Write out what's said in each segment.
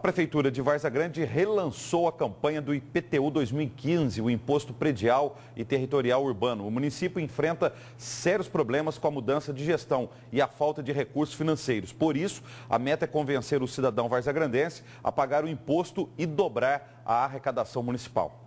A Prefeitura de Varza Grande relançou a campanha do IPTU 2015, o Imposto Predial e Territorial Urbano. O município enfrenta sérios problemas com a mudança de gestão e a falta de recursos financeiros. Por isso, a meta é convencer o cidadão varzagrandense a pagar o imposto e dobrar a arrecadação municipal.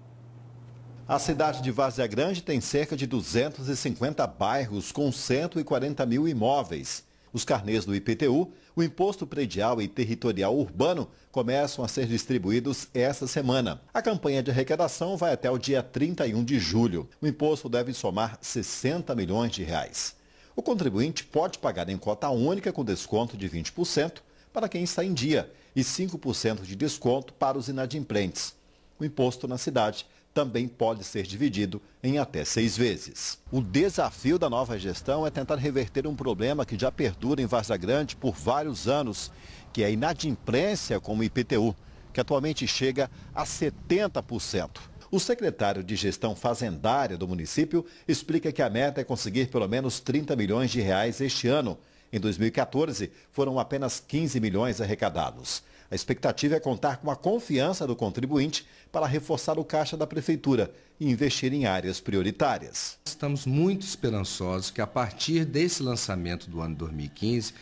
A cidade de Várzea Grande tem cerca de 250 bairros com 140 mil imóveis os carnês do IPTU, o Imposto Predial e Territorial Urbano começam a ser distribuídos esta semana. A campanha de arrecadação vai até o dia 31 de julho. O imposto deve somar 60 milhões de reais. O contribuinte pode pagar em cota única com desconto de 20% para quem está em dia e 5% de desconto para os inadimplentes. O imposto na cidade também pode ser dividido em até seis vezes. O desafio da nova gestão é tentar reverter um problema que já perdura em Vaza Grande por vários anos, que é a inadimplência com o IPTU, que atualmente chega a 70%. O secretário de Gestão Fazendária do município explica que a meta é conseguir pelo menos 30 milhões de reais este ano. Em 2014, foram apenas 15 milhões arrecadados. A expectativa é contar com a confiança do contribuinte para reforçar o caixa da Prefeitura e investir em áreas prioritárias. Estamos muito esperançosos que a partir desse lançamento do ano 2015,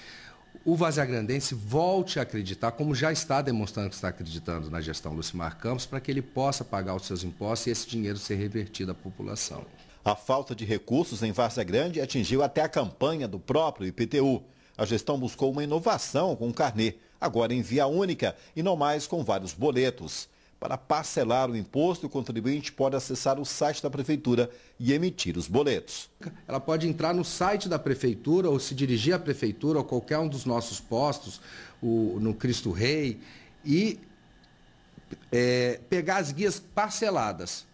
o Vazagrandense volte a acreditar, como já está demonstrando que está acreditando na gestão Lucimar Campos, para que ele possa pagar os seus impostos e esse dinheiro ser revertido à população. A falta de recursos em Varsa Grande atingiu até a campanha do próprio IPTU. A gestão buscou uma inovação com o carnê, agora em via única e não mais com vários boletos. Para parcelar o imposto, o contribuinte pode acessar o site da Prefeitura e emitir os boletos. Ela pode entrar no site da Prefeitura ou se dirigir à Prefeitura ou qualquer um dos nossos postos, o, no Cristo Rei, e é, pegar as guias parceladas.